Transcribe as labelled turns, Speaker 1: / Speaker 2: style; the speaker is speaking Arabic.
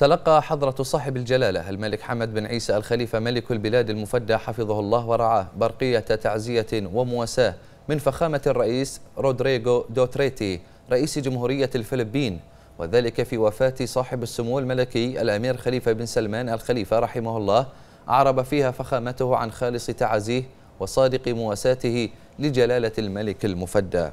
Speaker 1: تلقى حضرة صاحب الجلالة الملك حمد بن عيسى الخليفة ملك البلاد المفدى حفظه الله ورعاه برقية تعزية ومواساة من فخامة الرئيس رودريغو دوتريتي رئيس جمهورية الفلبين وذلك في وفاة صاحب السمو الملكي الأمير خليفة بن سلمان الخليفة رحمه الله أعرب فيها فخامته عن خالص تعزيه وصادق مواساته لجلالة الملك المفدى